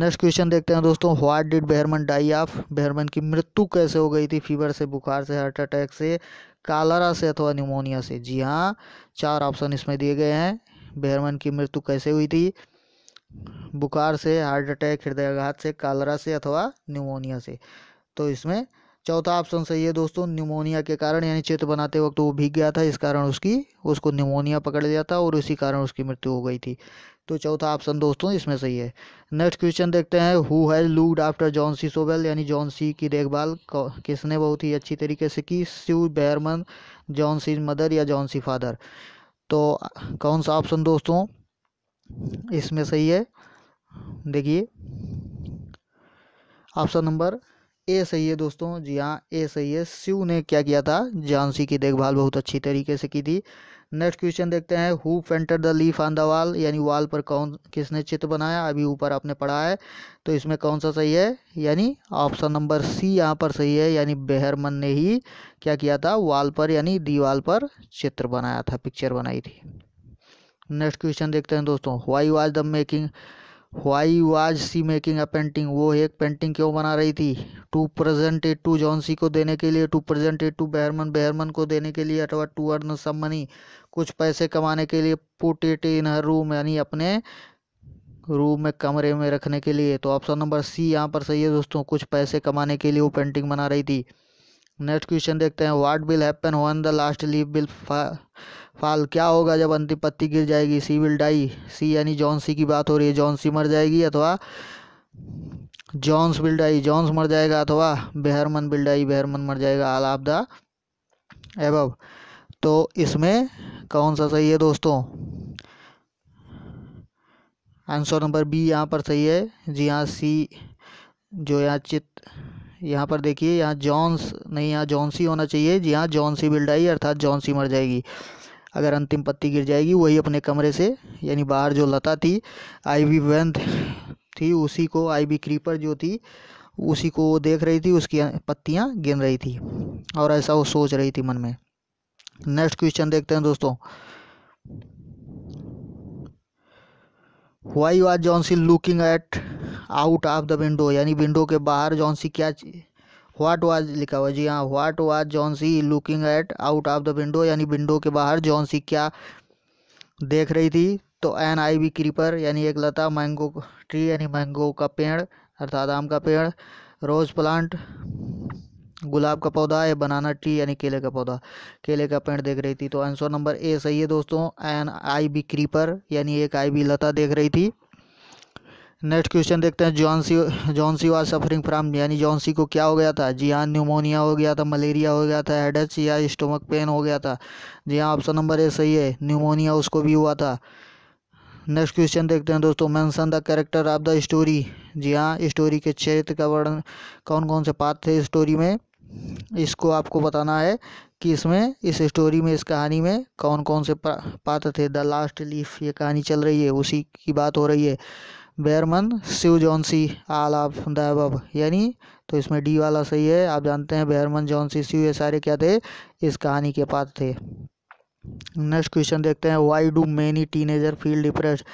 नेक्स्ट क्वेश्चन देखते हैं दोस्तों what did Behrman die of Behrman की मृत्यु कैसे हो गई थी फीवर से बुखार से हार्ट अटैक से कालरा से अथवा निमोनिया से जी हाँ चार ऑप्शन इसमें दिए गए हैं बेहरमन की मृत्यु कैसे हुई थी बुखार से हार्ट अटैक हृदयाघात से कालरा से अथवा न्यूमोनिया से तो इसमें चौथा ऑप्शन सही है दोस्तों न्यूमोनिया के कारण यानी चित्र बनाते वक्त वो भीग गया था इस कारण उसकी उसको न्यूमोनिया पकड़ लिया था और इसी कारण उसकी मृत्यु हो गई थी तो चौथा ऑप्शन दोस्तों इसमें सही है नेक्स्ट क्वेश्चन देखते हैं who has looked after Johnsy so well यानी जॉन सी की देखभाल किसने बहुत ही अच्छी तरीके से की शिव बैरमन जॉन सी मदर या जॉन सी फादर तो कौन सा ऑप्शन दोस्तों इसमें सही है देखिए ऑप्शन नंबर ए सही है दोस्तों जी हाँ ए सही है शिव ने क्या किया था झांसी की देखभाल बहुत अच्छी तरीके से की थी नेक्स्ट क्वेश्चन देखते हैं who painted the leaf on the wall यानी वाल पर कौन किसने चित्र बनाया अभी ऊपर आपने पढ़ा है तो इसमें कौन सा सही है यानी ऑप्शन नंबर सी यहाँ पर सही है यानी बेहरमन ने ही क्या किया था वाल पर यानी दीवाल पर चित्र बनाया था पिक्चर बनाई थी नेक्स्ट क्वेश्चन देखते हैं दोस्तों why was the making why was Sue making a painting वो एक पेंटिंग क्यों बना रही थी to present it to Johnsy को देने के लिए to present it to Behrman Behrman को देने के लिए अथवा टू अर्न सम मनी कुछ पैसे कमाने के लिए put it in her room यानी अपने रूम में कमरे में रखने के लिए तो ऑप्शन नंबर सी यहाँ पर सही है दोस्तों कुछ पैसे कमाने के लिए वो पेंटिंग बना रही थी नेक्स्ट क्वेश्चन देखते हैं what will happen when the last leaf will fall क्या होगा जब अंतिम पत्ती गिर जाएगी सी विल डाई सी यानी जॉन्सी की बात हो रही है जॉन्सी मर जाएगी अथवा जॉन्स विल डाई जॉन्स मर जाएगा अथवा बेहरमन विल डाई बेहरमन मर जाएगा आल ऑफ द एबव तो इसमें कौन सा सही है दोस्तों आंसर नंबर बी यहाँ पर सही है जी हाँ सी जो यहाँ चित यहाँ पर देखिए यहाँ जॉन्स नहीं यहाँ जॉन्सी होना चाहिए जी हाँ जॉन्सी बिल्डाई अर्थात जॉन्सी मर जाएगी अगर अंतिम पत्ती गिर जाएगी वही अपने कमरे से यानी बाहर जो लता थी आईवी वेंथ थी उसी को आईवी क्रीपर जो थी उसी को वो देख रही थी उसकी अं-, पत्तियाँ गिन रही थी और ऐसा वो सोच रही थी मन में नेक्स्ट क्वेश्चन देखते हैं दोस्तों why was Johnsy looking at out of the window यानी विंडो के बाहर जॉन्सी क्या व्हाट वाज लिखा हुआ जी हाँ what was Johnsy looking at out of the window यानी विंडो के बाहर जॉन सी क्या देख रही थी तो एन आई बी क्रीपर यानी एक लता मैंगो ट्री यानी मैंगो का पेड़ अर्थात आम का पेड़ रोज़ प्लांट गुलाब का पौधा या बनाना ट्री यानी केले का पौधा केले का पेड़ देख रही थी तो आंसर नंबर ए सही है दोस्तों एन आई बी क्रीपर यानी एक आई बी लता देख रही थी नेक्स्ट क्वेश्चन देखते हैं Johnsy Johnsy was suffering from यानी जॉन सी को क्या हो गया था जी हाँ न्यूमोनिया हो गया था मलेरिया हो गया था हेडस या स्टोमक पेन हो गया था जी हाँ ऑप्शन नंबर ए सही है न्यूमोनिया उसको भी हुआ था नेक्स्ट क्वेश्चन देखते हैं दोस्तों mention the character of the story जी हाँ स्टोरी के चरित्र का वर्णन कौन कौन से पात्र थे स्टोरी में इसको आपको बताना है कि इसमें इस स्टोरी में इस कहानी में कौन कौन से पात्र थे द लास्ट लीफ ये कहानी चल रही है उसी की बात हो रही है बैरमन शिव Johnsy all of the above यानी तो इसमें डी वाला सही है आप जानते हैं बैरमन जॉन्सी शिव ये सारे क्या थे इस कहानी के पात्र थे नेक्स्ट क्वेश्चन देखते हैं why do many teenager feel depress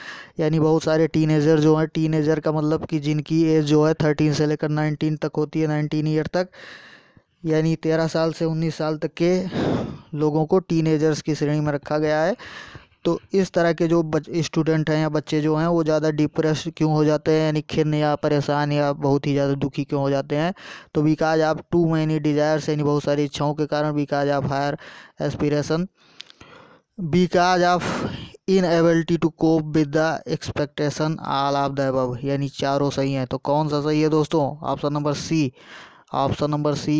यानी बहुत सारे टीनेजर जो हैं टीनेजर का मतलब कि जिनकी एज जो है थर्टीन से लेकर नाइनटीन तक होती है नाइनटीन ईयर तक यानी तेरह साल से उन्नीस साल तक के लोगों को टीनेजर्स की श्रेणी में रखा गया है तो इस तरह के जो स्टूडेंट हैं या बच्चे जो हैं वो ज़्यादा डिप्रेस क्यों हो जाते हैं यानी खिन्न या परेशान या बहुत ही ज़्यादा दुखी क्यों हो जाते हैं तो बिकॉज आप टू मैनी डिज़ायर्स यानी बहुत सारी इच्छाओं के कारण because of higher aspiration because of inability to cope with the expectation all of the above यानी चारों सही हैं तो कौन सा सही है दोस्तों option number C option number C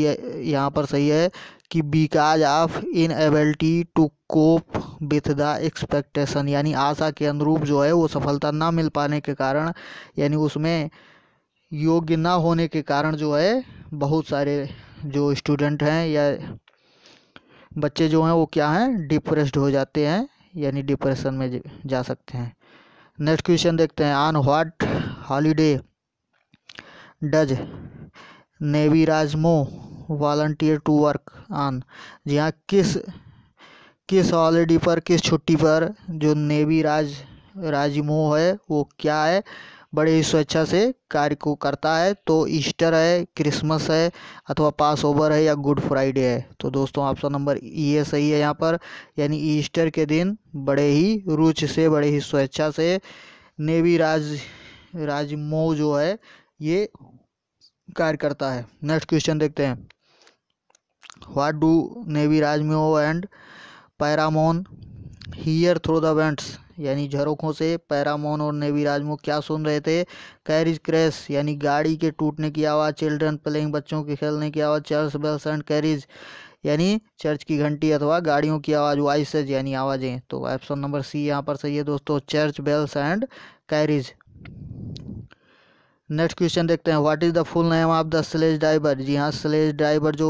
यहाँ पर सही है कि because of inability to cope with the expectation यानी आशा के अनुरूप जो है वो सफलता ना मिल पाने के कारण यानी उसमें योग्य ना होने के कारण जो है बहुत सारे जो स्टूडेंट हैं या बच्चे जो हैं वो क्या हैं डिप्रेस्ड हो जाते हैं यानी डिप्रेशन में जा सकते हैं नेक्स्ट क्वेश्चन देखते हैं ऑन व्हाट हॉलीडे डज नेविराजमो वॉल्टियर टू वर्क ऑन जी हाँ किस किस हॉलीडे पर किस छुट्टी पर जो नेवी राज राजमो है वो क्या है बड़े ही स्वेच्छा से कार्य को करता है तो ईस्टर है क्रिसमस है अथवा पास ओवर है या गुड फ्राइडे है तो दोस्तों ऑप्शन नंबर ये सही है यहाँ पर यानी ईस्टर के दिन बड़े ही रुचि से बड़े ही स्वेच्छा से नेवी राज राजमो जो है ये कार्य करता है नेक्स्ट क्वेश्चन देखते हैं व्हाट डू नेवी राजमियो एंड पैरामोन हियर थ्रो द वेंट्स यानी झरोखों से पैरामोन और नेवी राजमो क्या सुन रहे थे कैरिज क्रैश यानी गाड़ी के टूटने की आवाज़ चिल्ड्रन प्लेइंग बच्चों के खेलने की आवाज़ चर्च बेल्स एंड कैरिज यानी चर्च की घंटी अथवा गाड़ियों की आवाज़ वॉइसेज यानी आवाज़ें तो ऑप्शन नंबर सी यहाँ पर सही है दोस्तों church bells and carriage next question देखते हैं what is the full name of the sledge driver जी हाँ स्लेज ड्राइवर जो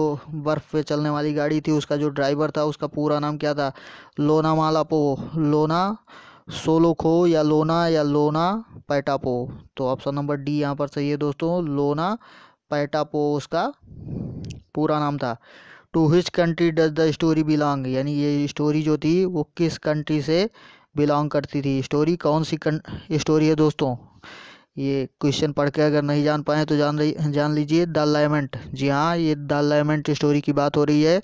बर्फ़ पे चलने वाली गाड़ी थी उसका जो ड्राइवर था उसका पूरा नाम क्या था लोनामाला पो लोना सोलोखो या लोना या लोना पैटापो तो ऑप्शन नंबर डी यहाँ पर सही है दोस्तों लोना पैटापो उसका पूरा नाम था to which country does the story belong यानी ये स्टोरी जो थी वो किस कंट्री से बिलोंग करती थी स्टोरी कौन सी कं... स्टोरी है दोस्तों ये क्वेश्चन पढ़ के अगर नहीं जान पाए तो जान रही जान लीजिए द लाइमेंट जी हाँ ये द लाइमेंट स्टोरी की बात हो रही है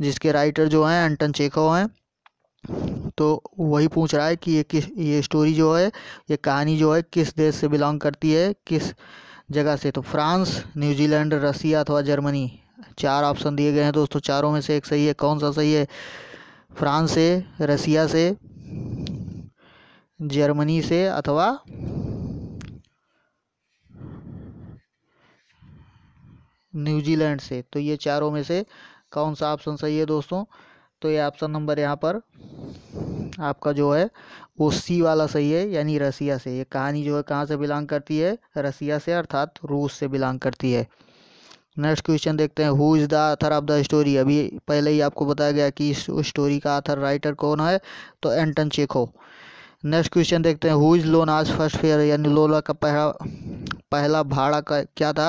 जिसके राइटर जो हैं एंटन चेखो हैं तो वही पूछ रहा है कि ये किस ये स्टोरी जो है ये कहानी जो है किस देश से बिलोंग करती है किस जगह से तो फ्रांस न्यूजीलैंड रसिया अथवा जर्मनी चार ऑप्शन दिए गए हैं दोस्तों चारों में से एक सही है कौन सा सही है फ्रांस से रसिया से जर्मनी से अथवा न्यूजीलैंड से तो ये चारों में से कौन सा ऑप्शन सही है दोस्तों तो ये ऑप्शन नंबर यहाँ पर आपका जो है वो सी वाला सही है यानी रसिया से ये कहानी जो है कहाँ से बिलोंग करती है रसिया से अर्थात रूस से बिलोंग करती है नेक्स्ट क्वेश्चन देखते हैं who is the author of the story अभी पहले ही आपको बताया गया कि इस स्टोरी का आथर राइटर कौन है तो एंटन चेखो नेक्स्ट क्वेश्चन देखते हैं who is Lona as first fare यानी लोला का पहला पहला भाड़ा का क्या था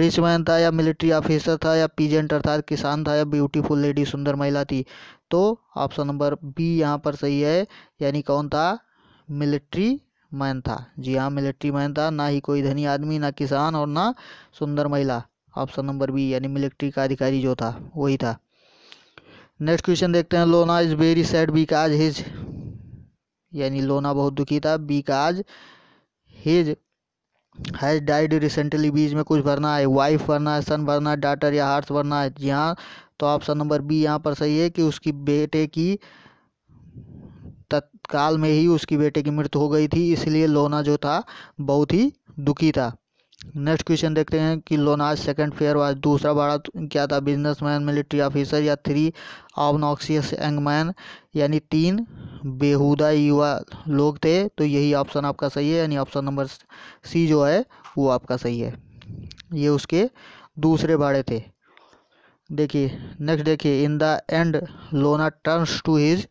रिच मैन था या मिलिट्री ऑफिसर था या पीजेंट अर्थात किसान था या ब्यूटीफुल लेडी सुंदर महिला थी तो ऑप्शन नंबर बी यहाँ पर सही है यानी कौन था मिलिट्री मैन था जी हाँ मिलिट्री मैन था ना ही कोई धनी आदमी ना किसान और ना सुंदर महिला ऑप्शन नंबर बी यानी मिलिट्री का अधिकारी जो था वही था नेक्स्ट क्वेश्चन देखते हैं Lona is very sad because his यानी लोना बहुत दुखी था because his has died recently बीच में कुछ भरना है वाइफ भरना है सन भरना है डाटर या हार्स भरना है जी हाँ तो ऑप्शन नंबर बी यहाँ पर सही है कि उसकी बेटे की तत्काल में ही उसकी बेटे की मृत्यु हो गई थी इसलिए लोना जो था बहुत ही दुखी था नेक्स्ट क्वेश्चन देखते हैं कि लोनाज सेकंड फेयर वाज दूसरा बड़ा क्या था बिजनेसमैन मिलिट्री ऑफिसर या थ्री ऑबनॉक्सियस एंगमैन यानी तीन बेहुदा युवा लोग थे तो यही ऑप्शन आपका सही है यानी ऑप्शन नंबर सी जो है वो आपका सही है ये उसके दूसरे भाड़े थे देखिए नेक्स्ट देखिए in the end Lona turns to his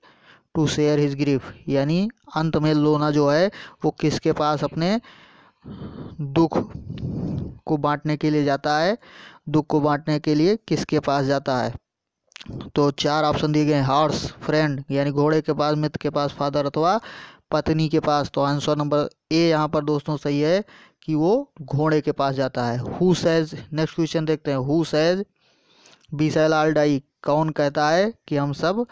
to share his grief यानी अंत में लोना जो है वो किसके पास अपने दुख को बांटने के लिए जाता है दुख को बांटने के लिए किसके पास जाता है तो चार ऑप्शन दिए गए हॉर्स फ्रेंड यानी घोड़े के पास मित्र के पास फादर अथवा पत्नी के पास तो आंसर नंबर ए यहाँ पर दोस्तों सही है कि वो घोड़े के पास जाता है हु सैज नेक्स्ट क्वेश्चन देखते हैं हु सैज बीसैल आल डाई कौन कहता है कि हम सब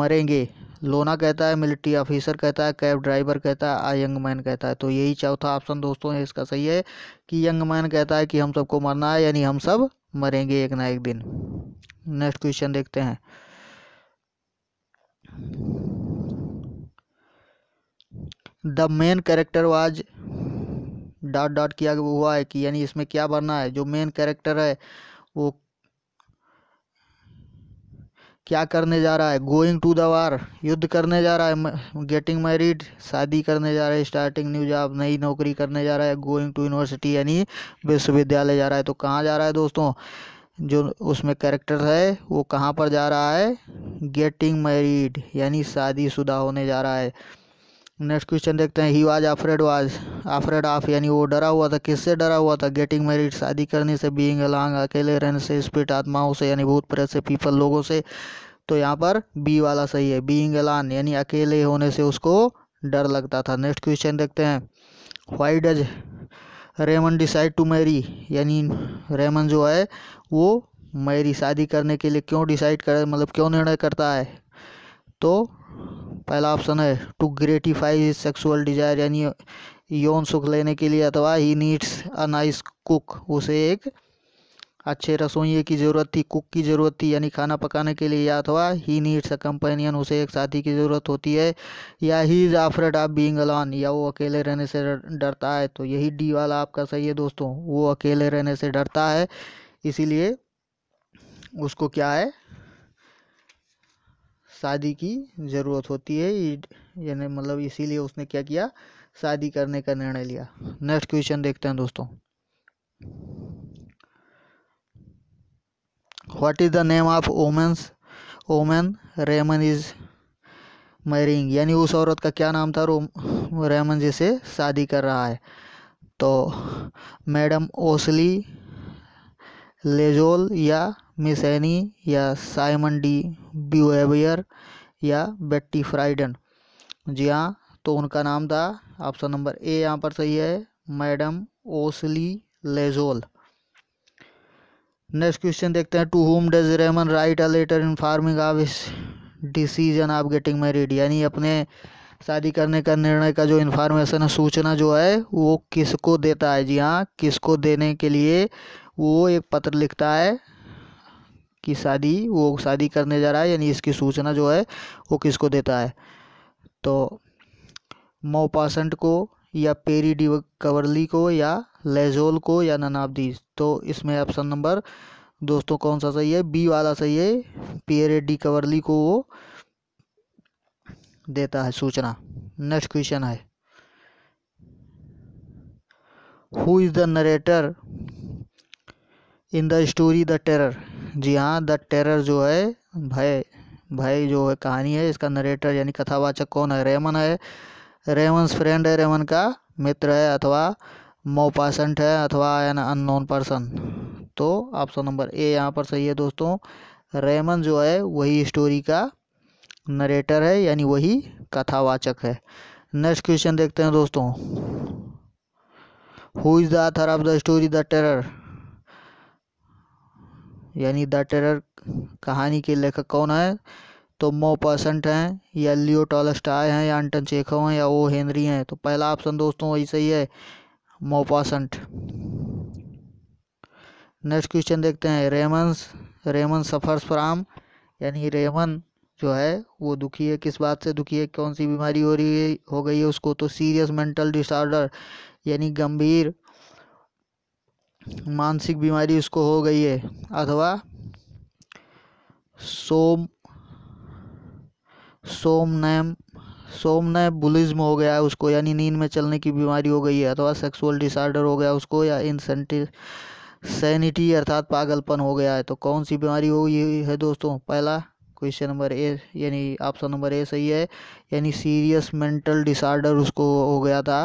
मरेंगे लोना कहता है मिलिट्री ऑफिसर कहता है कैब ड्राइवर कहता है आ यंग मैन कहता है तो यही चौथा ऑप्शन दोस्तों इसका सही है कि यंग मैन कहता है कि हम सबको मरना है यानी हम सब मरेंगे एक ना एक दिन नेक्स्ट क्वेश्चन देखते हैं the main character was dot dot किया हुआ है कि यानी इसमें क्या बनना है जो मेन कैरेक्टर है वो क्या करने जा रहा है गोइंग टू द वार युद्ध करने जा रहा है गेटिंग मैरिड शादी करने जा रहा है स्टार्टिंग न्यू जॉब नई नौकरी करने जा रहा है गोइंग टू यूनिवर्सिटी यानी विश्वविद्यालय जा रहा है तो कहाँ जा रहा है दोस्तों जो उसमें कैरेक्टर है वो कहाँ पर जा रहा है गेटिंग मैरिड यानी शादीशुदा होने जा रहा है नेक्स्ट क्वेश्चन देखते हैं he was afraid was afraid of यानी वो डरा हुआ था किससे डरा हुआ था गेटिंग मैरिड शादी करने से बीइंग अलॉन्ग अकेले रहने से स्पिरिट आत्माओं से यानी भूत प्रेत से पीपल लोगों से तो यहाँ पर बी वाला सही है बीइंग अलॉन यानी अकेले होने से उसको डर लगता था नेक्स्ट क्वेश्चन देखते हैं why does Raymon decide to marry यानी रेमन जो है वो मैरी शादी करने के लिए क्यों डिसाइड कर मतलब क्यों निर्णय करता है तो पहला ऑप्शन है टू ग्रेटिफाई सेक्सुअल डिजायर यानी यौन सुख लेने के लिए अथवा he needs a nice cook उसे एक अच्छे रसोइये की ज़रूरत थी कुक की ज़रूरत थी यानी खाना पकाने के लिए या अथवा ही नीड्स अ कंपेनियन उसे एक साथी की ज़रूरत होती है या he is afraid of being alone या वो अकेले रहने से डरता है तो यही डी वाला आपका सही है दोस्तों वो अकेले रहने से डरता है इसीलिए उसको क्या है शादी की ज़रूरत होती है यानी मतलब इसीलिए उसने क्या किया शादी करने का निर्णय लिया नेक्स्ट क्वेश्चन देखते हैं दोस्तों what is the name of women's woman Raymon is marrying यानी उस औरत का क्या नाम था रेमन जिसे शादी कर रहा है तो मैडम ओसली लेजोल या मिस एनी या साइमन डी ब्यूएवियर या बेट्टी फ्राइडन जी हाँ तो उनका नाम था ऑप्शन नंबर ए यहाँ पर सही है madam Osli Lejol next question देखते हैं to whom does Raymon write a letter informing of his decision of getting married यानी अपने शादी करने का निर्णय का जो इन्फॉर्मेशन है सूचना जो है वो किसको देता है जी हाँ किसको देने के लिए वो एक पत्र लिखता है कि शादी वो शादी करने जा रहा है यानी इसकी सूचना जो है वो किसको देता है तो मोपासंट को या पेरी डी कवरली को या लेजोल को या ननाबदीज तो इसमें ऑप्शन नंबर दोस्तों कौन सा सही है बी वाला सही है पियर डी कवरली को वो देता है सूचना नेक्स्ट क्वेश्चन है who is the narrator in the story the terror जी हाँ द टेरर जो है भय भय जो है कहानी है इसका नरेटर यानी कथावाचक कौन है रेमन है रेमन फ्रेंड है रेमन का मित्र है अथवा मोपासेंट है अथवा एन अननोन पर्सन तो ऑप्शन नंबर ए यहाँ पर सही है दोस्तों रेमन जो है वही स्टोरी का नरेटर है यानी वही कथावाचक है नेक्स्ट क्वेश्चन देखते हैं दोस्तों who is the author of the story the terror यानी द टेरर कहानी के लेखक कौन है तो मो पर्सेंट हैं या लियो टॉलस्टाय हैं या अंटन चेखव हैं या ओ हेनरी हैं तो पहला ऑप्शन दोस्तों वही सही है मोपासंट नेक्स्ट क्वेश्चन देखते हैं रेमन रेमन सफ़र्स फ्राम यानी रेमन जो है वो दुखी है किस बात से दुखी है कौन सी बीमारी हो रही है हो गई है उसको तो सीरियस मेंटल डिसऑर्डर यानी गंभीर मानसिक बीमारी उसको हो गई है अथवा सोम नैम सोमन बुलिज्म हो गया है उसको यानी नींद में चलने की बीमारी हो गई है अथवा सेक्सुअल डिसऑर्डर हो गया उसको या इनसेंटि सैनिटी अर्थात पागलपन हो गया है तो कौन सी बीमारी हो गई है दोस्तों पहला क्वेश्चन नंबर ए यानी ऑप्शन नंबर ए सही है यानी सीरियस मेंटल डिसऑर्डर उसको हो गया था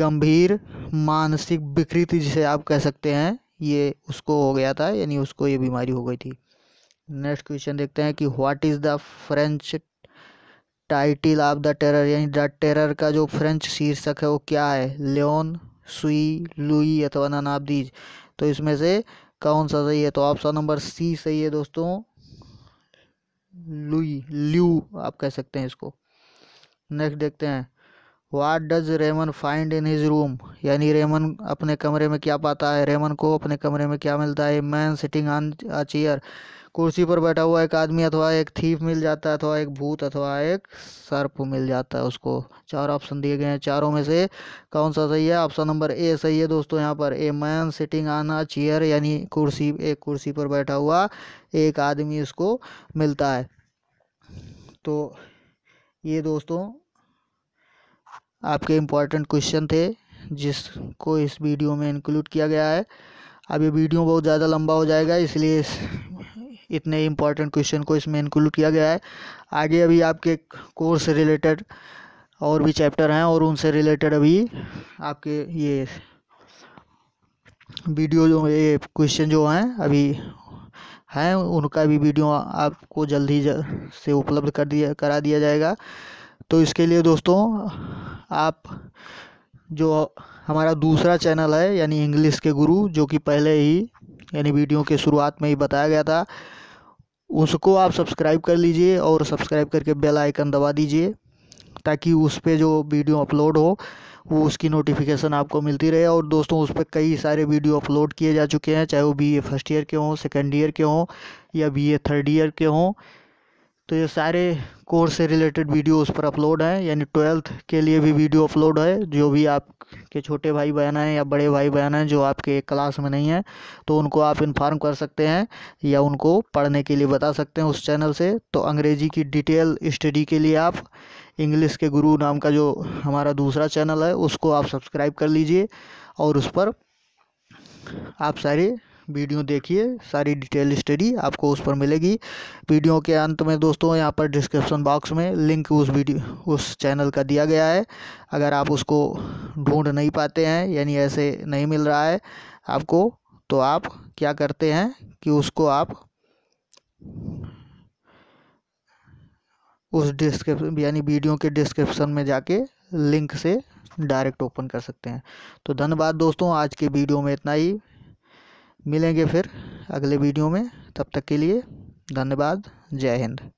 गंभीर मानसिक विकृति जिसे आप कह सकते हैं ये उसको हो गया था यानी उसको ये बीमारी हो गई थी नेक्स्ट क्वेश्चन देखते हैं कि what is the French title of the terror यानी द टेरर का जो फ्रेंच शीर्षक है वो क्या है लियोन सुई लुई अथवा नानाबदीज तो इसमें से कौन सा सही है तो ऑप्शन नंबर सी सही है दोस्तों लुई ल्यू आप कह सकते हैं इसको नेक्स्ट देखते हैं what does Raymon find in his room यानी रेमन अपने कमरे में क्या पाता है रेमन को अपने कमरे में क्या मिलता है man sitting on a chair कुर्सी पर बैठा हुआ एक आदमी अथवा एक थीप मिल जाता है अथवा एक भूत अथवा एक सर्प मिल जाता है उसको चार ऑप्शन दिए गए हैं चारों में से कौन सा सही है ऑप्शन नंबर ए सही है दोस्तों यहाँ पर a man sitting on a chair यानी कुर्सी एक कुर्सी पर बैठा हुआ एक आदमी उसको मिलता है तो ये दोस्तों आपके इम्पॉर्टेंट क्वेश्चन थे जिसको इस वीडियो में इंक्लूड किया गया है अब ये वीडियो बहुत ज़्यादा लंबा हो जाएगा इसलिए इस इतने इम्पॉर्टेंट क्वेश्चन को इसमें इंक्लूड किया गया है आगे अभी आपके कोर्स रिलेटेड और भी चैप्टर हैं और उनसे रिलेटेड अभी आपके ये वीडियो जो ये क्वेश्चन जो हैं अभी हैं उनका भी वीडियो आपको जल्द से उपलब्ध कर दिया करा दिया जाएगा तो इसके लिए दोस्तों आप जो हमारा दूसरा चैनल है यानी इंग्लिश के गुरु जो कि पहले ही यानी वीडियो के शुरुआत में ही बताया गया था उसको आप सब्सक्राइब कर लीजिए और सब्सक्राइब करके बेल आइकन दबा दीजिए ताकि उस पर जो वीडियो अपलोड हो वो उसकी नोटिफिकेशन आपको मिलती रहे और दोस्तों उस पर कई सारे वीडियो अपलोड किए जा चुके हैं चाहे वो बी ए फर्स्ट ईयर के हों सेकेंड ईयर के हों या बी ए थर्ड ईयर के हों तो ये सारे कोर्स से रिलेटेड वीडियो उस पर अपलोड हैं यानी ट्वेल्थ के लिए भी वीडियो अपलोड है जो भी आपके छोटे भाई बहन हैं या बड़े भाई बहन हैं जो आपके क्लास में नहीं हैं तो उनको आप इन्फॉर्म कर सकते हैं या उनको पढ़ने के लिए बता सकते हैं उस चैनल से तो अंग्रेज़ी की डिटेल स्टडी के लिए आप इंग्लिश के गुरु नाम का जो हमारा दूसरा चैनल है उसको आप सब्सक्राइब कर लीजिए और उस पर आप सारे वीडियो देखिए सारी डिटेल स्टडी आपको उस पर मिलेगी वीडियो के अंत में दोस्तों यहाँ पर डिस्क्रिप्शन बॉक्स में लिंक उस वीडियो उस चैनल का दिया गया है अगर आप उसको ढूंढ नहीं पाते हैं यानी ऐसे नहीं मिल रहा है आपको तो आप क्या करते हैं कि उसको आप उस डिस्क्रिप्शन यानी वीडियो के डिस्क्रिप्शन में जाके लिंक से डायरेक्ट ओपन कर सकते हैं तो धन्यवाद दोस्तों आज के वीडियो में इतना ही मिलेंगे फिर अगले वीडियो में तब तक के लिए धन्यवाद जय हिंद